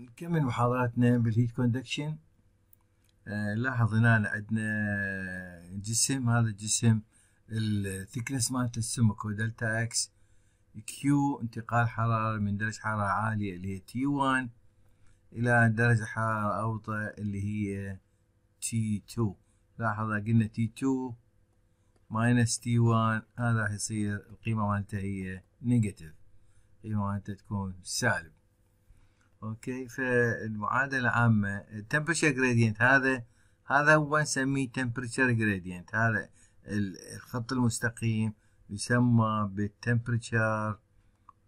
نكمل محاضراتنا بالهيت آه، كوندكشن لاحظ هنا عندنا جسم هذا الجسم الثيكنس مالته هو دلتا اكس كيو انتقال حرارة من درجة حرارة عالية اللي هي تي 1 إلى درجة حرارة أوطى اللي هي تي 2 لاحظ قلنا تي 2 ماينس تي 1 هذا راح يصير القيمة مالته هي نيجاتيف القيمة مالته تكون سالب اوكي فالمعادله عامه temperature gradient هذا هذا هو نسميه temperature gradient هذا الخط المستقيم يسمى بالtemperature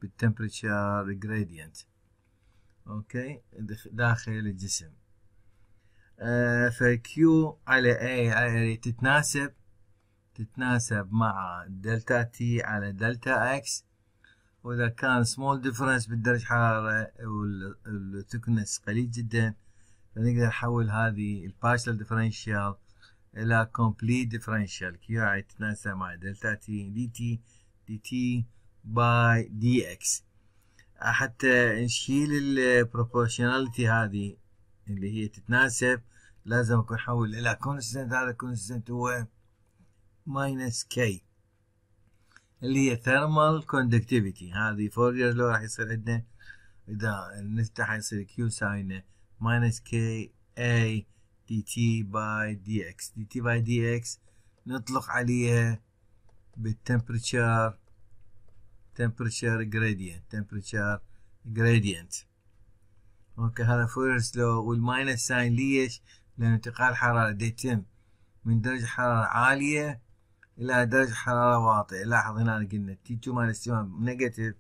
بالtemperature gradient اوكي داخل الجسم آه Q على A تتناسب تتناسب مع دلتا تي على دلتا اكس واذا كان سمول ديفرنس بالدرجه حراره والثكنس قليل جدا فنقدر نحول هذه البارشل ديفرنشال الى كومبليت ديفرنشال كيو اي تتناسب مع دلتا تي دي تي دي تي باي دي اكس حتى نشيل البروبورشناليتي هذه اللي هي تتناسب لازم اكون احول الى كونستنت هذا كونستنت هو ماينس كي اللي هي ثيرمال كوندكتيفيتي هذه فورير لو راح يصير عندنا اذا نفتح يصير كيو ساين ماينس كي اي دي تي باي دي اكس دي تي باي دي اكس نطلق عليها بالتمبرتشر تمبرتشر gradient تمبرتشر gradient اوكي هذا فورس لو والماينس ساين ليش؟ لان انتقال الحرارة ديتم من درجة حرارة عالية إلى درجة حرارة واطئة لاحظ هنا قلنا تي 2 ماينس تي 1 نيجاتيف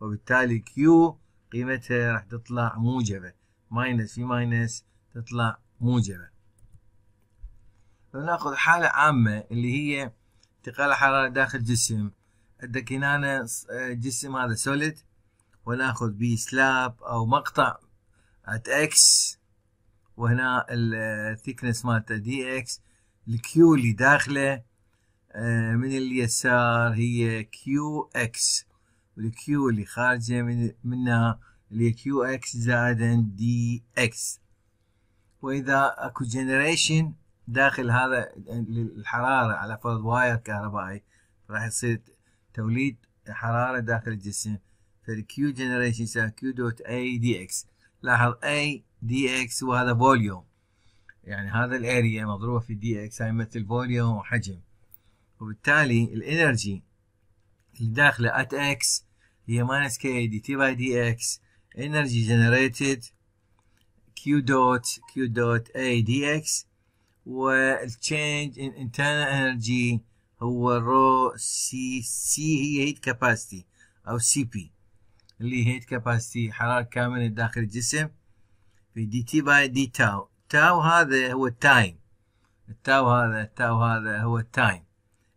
وبالتالي كيو قيمتها راح تطلع موجبة ماينس في ماينس تطلع موجبة لو ناخذ حالة عامة اللي هي انتقال الحرارة داخل جسم عندك هنا آه، جسم هذا سوليد وناخذ بي سلاب او مقطع ات اكس وهنا الثيكنس آه، مالته دي اكس الكيو اللي داخله آه، من اليسار هي كيو اكس والكيو اللي خارجة من منها اللي هي كيو اكس زائدا دي اكس واذا اكو جنريشن داخل هذا الحرارة على فرض واير كهربائي راح يصير توليد حرارة داخل الجسم فالكيو جنريشن يساوي كيو دوت اي دي اكس لاحظ اي دي اكس وهذا فوليوم يعني هذا الاريا مضروبة في دي اكس هاي مثل فوليوم وحجم وبالتالي الانرجي اللي داخلة at x هي minus k dt by dx energy generated q dot q dot a dx change in internal energy هو rho سي سي هي heat capacity او سي cp اللي هي heat capacity حرارة كاملة داخل الجسم في تي by d تاو تاو هذا هو التايم التاو هذا tau هذا هو التايم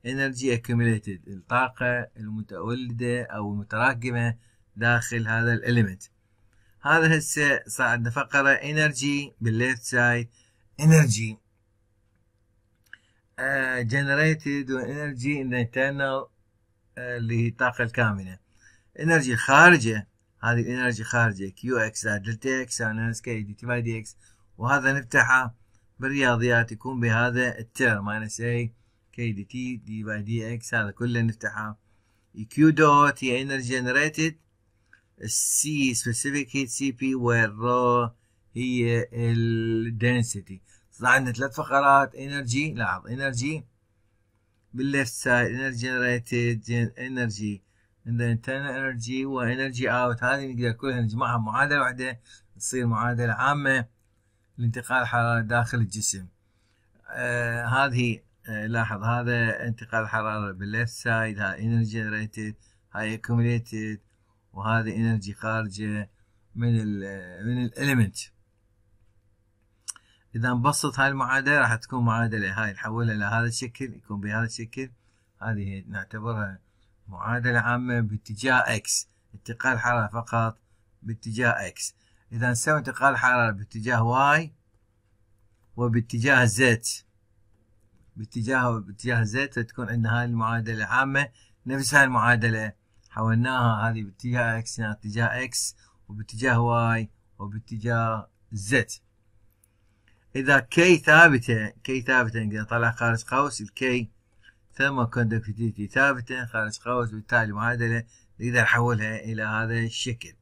energy accumulated الطاقة المتولدة أو المتراكمة داخل هذا الاليمنت هذا هسه صعدنا فقرة energy بالليفت سايد energy uh, generated energy in the internal آه، اللي هي الطاقة الكامنة energy خارجة هذه energy خارجة كيو اكس دلتا اكس ساينس كي دي تي وهذا نفتحه بالرياضيات يكون بهذا الترم ماينس اي كي دي تي دي باي دي اكس هذا كله نفتحه كيو e دوت e هي انرجي جنريتد السي سبيسيفيك هيت سي بي والرو هي الدنسيتي صار عندنا ثلاث فقرات انرجي لاحظ انرجي بالليفت سايد انرجي جنريتد انرجي انترنال internal انرجي وانرجي اوت هذه نقدر كلها نجمعها بمعادله واحده تصير معادله عامه لانتقال الحراره داخل الجسم آه هذه إيه، لاحظ هذا انتقال حرارة بالليفت سايد هاي انرجي جنريتد هاي اكوميليتد وهذا انرجي خارجة من ال من الاليمنت اذا نبسط هاي المعادلة راح تكون معادلة هاي نحولها لهذا الشكل يكون بهذا الشكل هذه نعتبرها معادلة عامة باتجاه اكس انتقال حرارة فقط باتجاه اكس اذا نسوي انتقال حرارة باتجاه واي وباتجاه زد باتجاهها وباتجاه زد تكون عندنا هاي المعادلة العامة نفس هاي المعادلة حولناها هذه باتجاه اكس هنا يعني اتجاه اكس وباتجاه واي وباتجاه زد إذا كي ثابتة كي ثابتة نقدر نطلع خارج قوس الكي ثم كوندكتيفيتي ثابتة خارج قوس بالتالي معادلة نقدر نحولها إلى هذا الشكل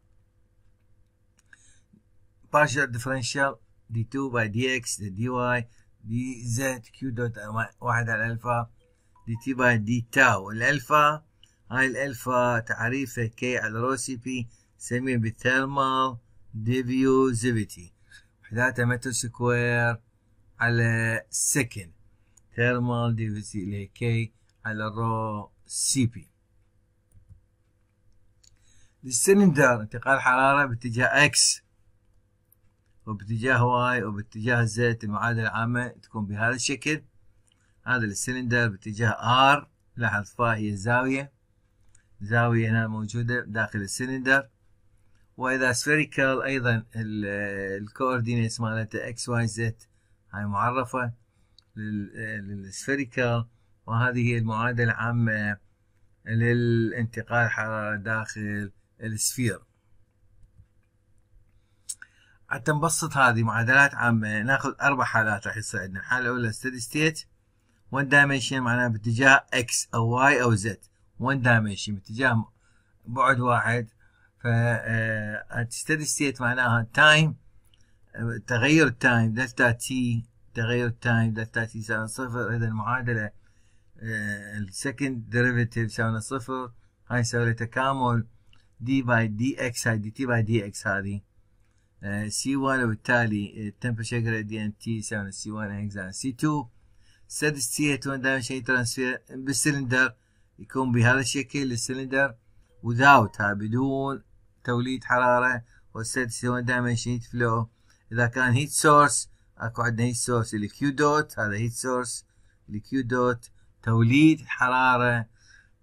partial differential d2 by dx the dy دي زد كيو دوت واحد على الفا دي تي باي دي تاو الألفا هاي الألفا تعريفه كي على روسي بي سميه بالثيرمال ديفيوزيفيتي وحداتها متر سكوير على سكن ثيرمال ديفيوزيتي اللي هي كي على رو سي بي للسلندر انتقال حرارة باتجاه اكس وباتجاه واي وباتجاه زد المعادلة العامة تكون بهذا الشكل هذا السلندر باتجاه ار لاحظ فا هي الزاوية زاوية هنا موجودة داخل السلندر واذا سفيريكال ايضا الكوردينيتس مالته اكس واي زد هاي معرفة للسفيريكال وهذه هي المعادلة العامة للانتقال الحرارة داخل السفير حتى نبسط هذه معادلات عامة ناخذ أربع حالات راح يصير عندنا الحالة الأولى ستدي ستيت ون دايمنشن معناها باتجاه اكس أو واي أو زد ون دايمنشن باتجاه بعد واحد ف ستيدي آه، ستيت معناها تايم تغير التايم دلتا تي تغير التايم دلتا تي يساوي صفر إذا المعادلة السكند ديريفيتيف يساوي صفر هاي يساوي تكامل دي باي دي اكس هاي دي تي باي دي اكس هذه سي آه، 1 وبالتالي temperature gradient يعني تي يساوي سي 1 ينقز عن سي 2 steady state 1 دائما شيء ترانسفير بالسلندر يكون بهذا الشكل السلندر without بدون توليد حراره والسادس هو دائما شيء فلو اذا كان هيت سورس اكو عندنا هيت سورس اللي كيو دوت هذا هيت سورس اللي كيو دوت توليد حراره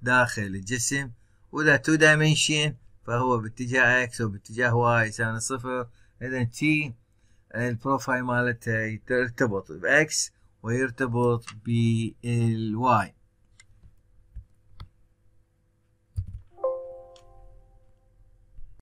داخل الجسم واذا تو دايمنشن فهو باتجاه اكس وباتجاه واي يساوي صفر اذا تي البروفايل مالته يرتبط باكس ويرتبط بالواي